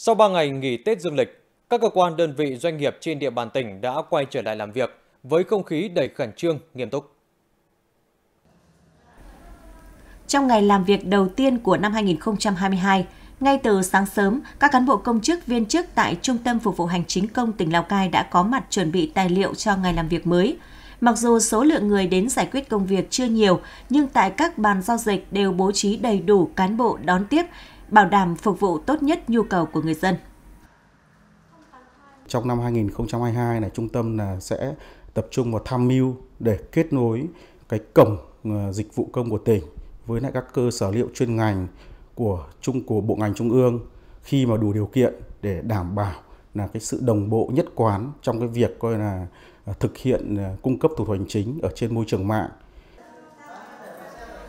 Sau 3 ngày nghỉ Tết Dương lịch, các cơ quan đơn vị doanh nghiệp trên địa bàn tỉnh đã quay trở lại làm việc với không khí đầy khẩn trương, nghiêm túc. Trong ngày làm việc đầu tiên của năm 2022, ngay từ sáng sớm, các cán bộ công chức viên chức tại Trung tâm Phục vụ Hành chính công tỉnh Lào Cai đã có mặt chuẩn bị tài liệu cho ngày làm việc mới. Mặc dù số lượng người đến giải quyết công việc chưa nhiều, nhưng tại các bàn giao dịch đều bố trí đầy đủ cán bộ đón tiếp, bảo đảm phục vụ tốt nhất nhu cầu của người dân. Trong năm 2022 này trung tâm là sẽ tập trung vào tham mưu để kết nối cái cổng ờ, dịch vụ công của tỉnh với lại các cơ sở liệu chuyên ngành của trung của bộ ngành trung ương khi mà đủ điều kiện để đảm bảo là cái sự đồng bộ nhất quán trong cái việc coi là ờ, thực hiện ờ, cung cấp thủ tục hành chính ở trên môi trường mạng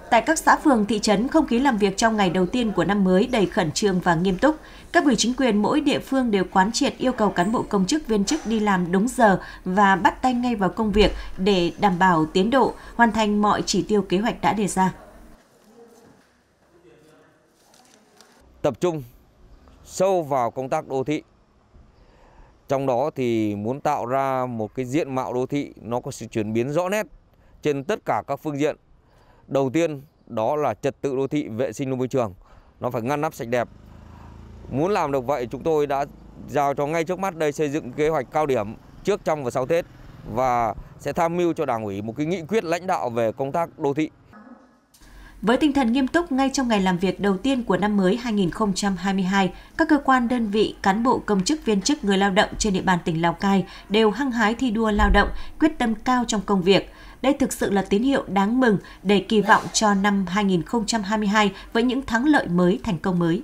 Tại các xã phường, thị trấn, không khí làm việc trong ngày đầu tiên của năm mới đầy khẩn trương và nghiêm túc. Các ủy chính quyền mỗi địa phương đều quán triệt yêu cầu cán bộ công chức viên chức đi làm đúng giờ và bắt tay ngay vào công việc để đảm bảo tiến độ, hoàn thành mọi chỉ tiêu kế hoạch đã đề ra. Tập trung sâu vào công tác đô thị. Trong đó thì muốn tạo ra một cái diện mạo đô thị nó có sự chuyển biến rõ nét trên tất cả các phương diện Đầu tiên đó là trật tự đô thị, vệ sinh môi trường. Nó phải ngăn nắp sạch đẹp. Muốn làm được vậy chúng tôi đã giao cho ngay trước mắt đây xây dựng kế hoạch cao điểm trước trong và sau Tết và sẽ tham mưu cho Đảng ủy một cái nghị quyết lãnh đạo về công tác đô thị với tinh thần nghiêm túc ngay trong ngày làm việc đầu tiên của năm mới 2022, các cơ quan đơn vị, cán bộ công chức viên chức người lao động trên địa bàn tỉnh Lào Cai đều hăng hái thi đua lao động, quyết tâm cao trong công việc. Đây thực sự là tín hiệu đáng mừng để kỳ vọng cho năm 2022 với những thắng lợi mới, thành công mới.